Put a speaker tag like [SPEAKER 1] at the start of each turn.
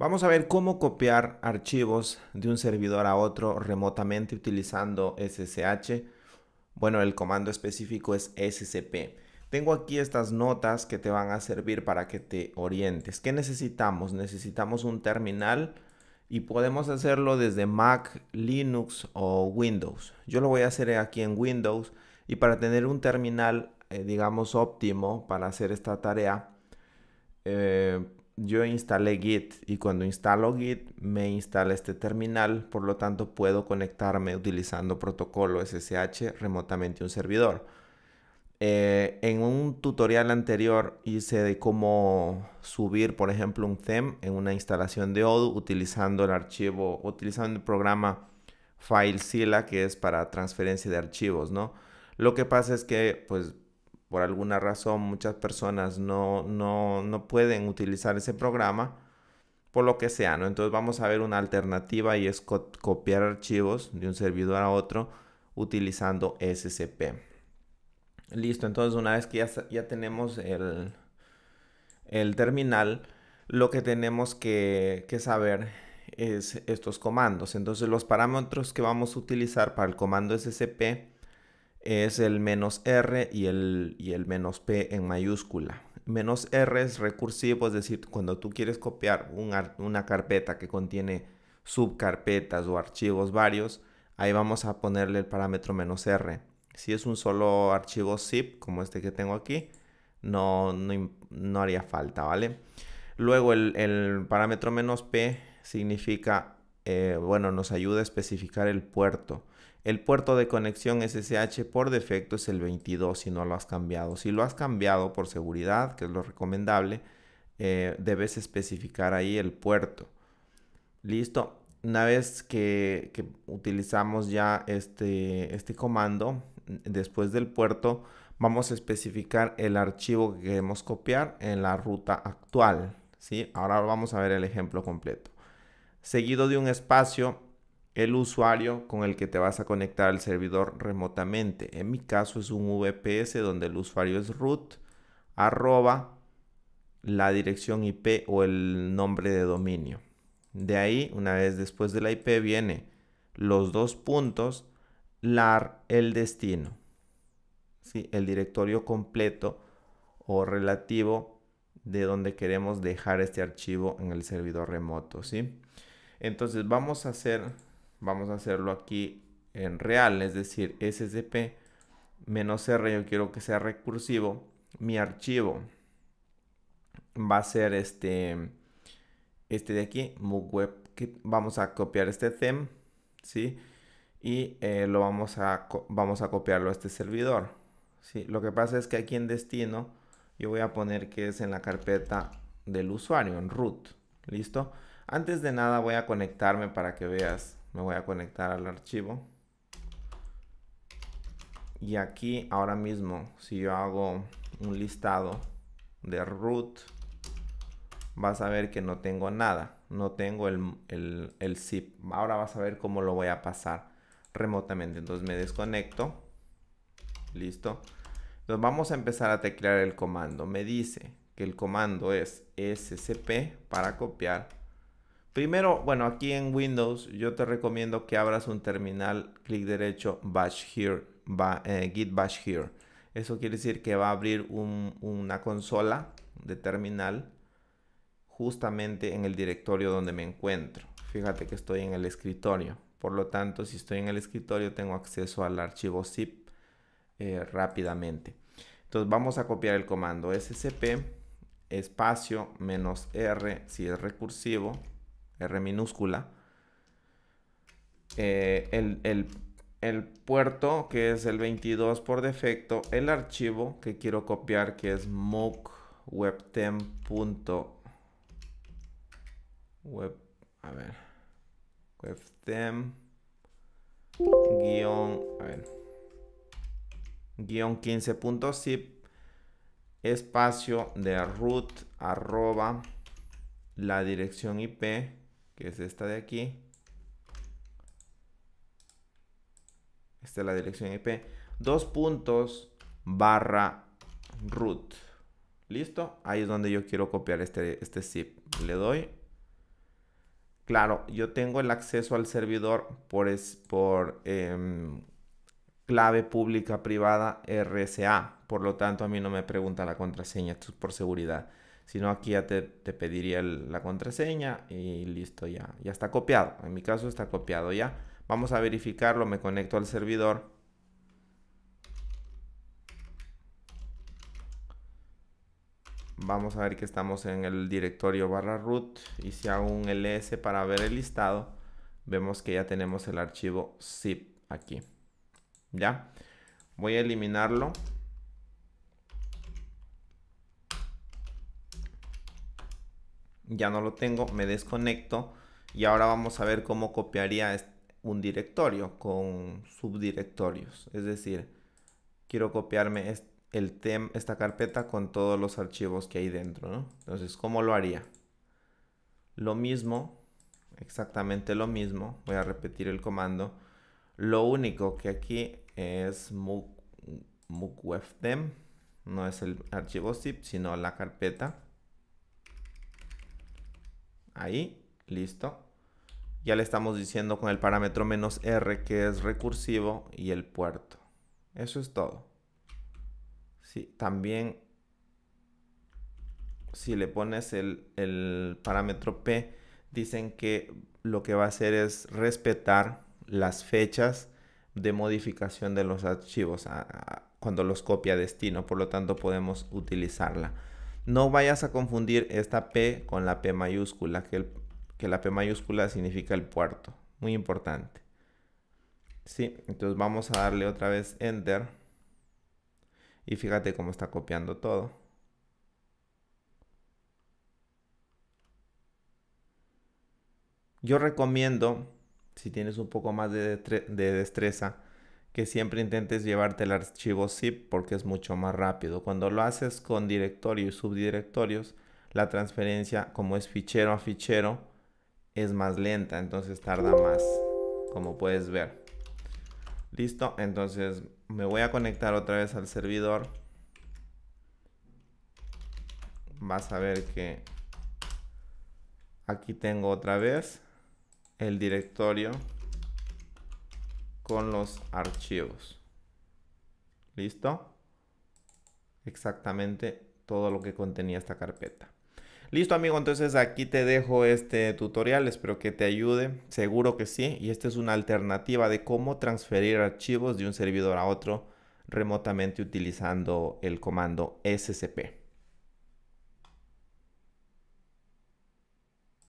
[SPEAKER 1] Vamos a ver cómo copiar archivos de un servidor a otro remotamente utilizando SSH. Bueno, el comando específico es SCP. Tengo aquí estas notas que te van a servir para que te orientes. ¿Qué necesitamos? Necesitamos un terminal y podemos hacerlo desde Mac, Linux o Windows. Yo lo voy a hacer aquí en Windows y para tener un terminal, eh, digamos, óptimo para hacer esta tarea, eh, yo instalé Git y cuando instalo Git me instala este terminal, por lo tanto puedo conectarme utilizando protocolo SSH remotamente a un servidor. Eh, en un tutorial anterior hice de cómo subir, por ejemplo, un theme en una instalación de Odoo utilizando el archivo, utilizando el programa FileZilla que es para transferencia de archivos, ¿no? Lo que pasa es que pues por alguna razón muchas personas no, pueden utilizar ese programa por lo que sea, ¿no? Entonces vamos a ver una alternativa y es copiar archivos de un servidor a otro utilizando SCP. Listo, entonces una vez que ya, tenemos el, el, terminal, lo que tenemos que, que saber es estos comandos. Entonces los parámetros que vamos a utilizar para el comando SCP es el menos R y el, y el menos P en mayúscula. Menos R es recursivo, es decir, cuando tú quieres copiar una carpeta que contiene subcarpetas o archivos varios, ahí vamos a ponerle el parámetro menos R. Si es un solo archivo zip, como este que tengo aquí, no, haría falta, ¿vale? Luego el, parámetro menos P significa, eh, bueno, nos ayuda a especificar el puerto. El puerto de conexión SSH por defecto es el 22 si no lo has cambiado. Si lo has cambiado por seguridad, que es lo recomendable, eh, debes especificar ahí el puerto. Listo. Una vez que, utilizamos ya este, este comando, mm, después del puerto, vamos a especificar el archivo que queremos copiar en la ruta actual. ¿sí? Ahora vamos a ver el ejemplo completo. Seguido de un espacio, el usuario con el que te vas a conectar al servidor remotamente. En mi caso es un VPS donde el usuario es root arroba la dirección IP o el nombre de dominio. De ahí, una vez después de la IP viene los dos puntos, lar el destino. ¿sí? El directorio completo o relativo de donde queremos dejar este archivo en el servidor remoto, ¿sí? Entonces vamos a hacer vamos a hacerlo aquí en real, es decir, ssp menos r, yo quiero que sea recursivo, mi archivo va a ser este, este de aquí, web vamos a copiar este theme, ¿sí? Y eh, lo vamos a, vamos a copiarlo a este servidor, ¿sí? Lo que pasa es que aquí en destino yo voy a poner que es en la carpeta del usuario, en root, ¿listo? Antes de nada voy a conectarme para que veas me voy a conectar al archivo y aquí ahora mismo si yo hago un listado de root vas a ver que no tengo nada no tengo el, el, zip ahora vas a ver cómo lo voy a pasar remotamente entonces me desconecto listo entonces vamos a empezar a teclear el comando me dice que el comando es scp para copiar Primero, bueno, aquí en Windows yo te recomiendo que abras un terminal, clic derecho, bash here, eh, git bash here. Eso quiere decir que va a abrir una consola de terminal justamente en el directorio donde me encuentro. Fíjate que estoy en el escritorio. Por lo tanto, si estoy en el escritorio, tengo acceso al archivo zip eh, rápidamente. Entonces vamos a copiar el comando scp espacio menos r si es recursivo R minúscula. Eh, el, puerto, que es el 22 por defecto. El archivo que quiero copiar, que es mock Web. a ver webtem guión a ver guión 15.zip espacio de root arroba la dirección IP que es esta de aquí. Esta es la dirección IP. Dos puntos barra root. ¿Listo? Ahí es donde yo quiero copiar este, este zip. Le doy. Claro, yo tengo el acceso al servidor por, por em, clave pública privada RSA. Por lo tanto, a mí no me pregunta la contraseña, por seguridad. Si no, aquí ya te, pediría la contraseña y listo, ya, ya está copiado. En mi caso está copiado ya. Vamos a verificarlo, me conecto al servidor. Vamos a ver que estamos en el directorio barra root y si hago un ls e para ver el listado, vemos que ya tenemos el archivo zip aquí. ¿Ya? Voy a eliminarlo. ya no lo tengo, me desconecto y ahora vamos a ver cómo copiaría un directorio con subdirectorios. Es decir, quiero copiarme el esta carpeta con todos los archivos que hay dentro. Entonces, ¿cómo lo haría? Lo mismo, exactamente lo mismo. Voy a repetir el comando. Lo único que aquí es tem no es el archivo zip, sino la carpeta Ahí, listo. Ya le estamos diciendo con el parámetro menos "-r", que es recursivo, y el puerto. Eso es todo. Sí, también, si le pones el, parámetro p, dicen que lo que va a hacer es respetar las fechas de modificación de los archivos cuando los copia destino, por lo tanto podemos utilizarla. No vayas a confundir esta P con la P mayúscula, que, la P mayúscula significa el puerto. Muy importante. Sí, entonces vamos a darle otra vez Enter. Y fíjate cómo está copiando todo. Yo recomiendo, si tienes un poco más de destreza, que siempre intentes llevarte el archivo zip porque es mucho más rápido. Cuando lo haces con directorio y subdirectorios, la transferencia, como es fichero a fichero, es más lenta, entonces tarda más, como puedes ver. Listo, entonces me voy a conectar otra vez al servidor. Vas a ver que aquí tengo otra vez el directorio con los archivos. ¿Listo? Exactamente todo lo que contenía esta carpeta. Listo amigo, entonces aquí te dejo este tutorial, espero que te ayude, seguro que sí, y esta es una alternativa de cómo transferir archivos de un servidor a otro remotamente utilizando el comando SCP.